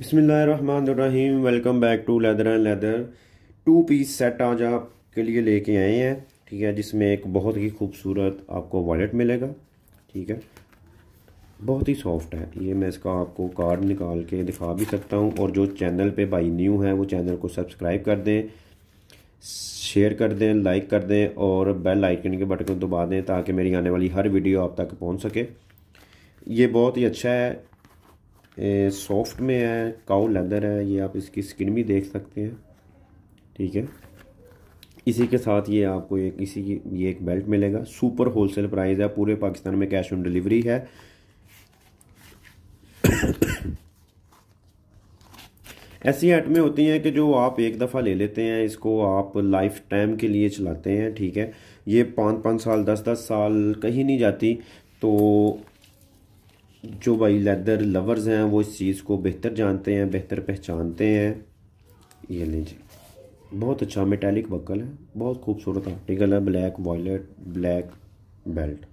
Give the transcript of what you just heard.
बिसमीम welcome back to leather and leather two piece set आज आपके लिए लेके आए हैं ठीक है जिसमें एक बहुत ही खूबसूरत आपको वॉलेट मिलेगा ठीक है बहुत ही सॉफ्ट है ये मैं इसका आपको कार्ड निकाल के दिखा भी सकता हूँ और जो चैनल पे भाई न्यू है वो चैनल को सब्सक्राइब कर दें शेयर कर दें लाइक कर दें और बेल आइकन के बटन को दबा दें ताकि मेरी आने वाली हर वीडियो आप तक पहुँच सके ये बहुत ही अच्छा है सॉफ्ट में है काउ लेदर है ये आप इसकी स्किन भी देख सकते हैं ठीक है इसी के साथ ये आपको एक इसी की ये एक बेल्ट मिलेगा सुपर होलसेल प्राइस है पूरे पाकिस्तान में कैश ऑन डिलीवरी है ऐसी आइटमें होती हैं कि जो आप एक दफ़ा ले लेते हैं इसको आप लाइफ टाइम के लिए चलाते हैं ठीक है ये पाँच पाँच साल दस दस साल कहीं नहीं जाती तो जो भाई लेदर लवर्स हैं वो इस चीज़ को बेहतर जानते हैं बेहतर पहचानते हैं ये लें जी बहुत अच्छा मेटालिक बकल है बहुत खूबसूरत आर्टिकल है ब्लैक वॉयलेट ब्लैक बेल्ट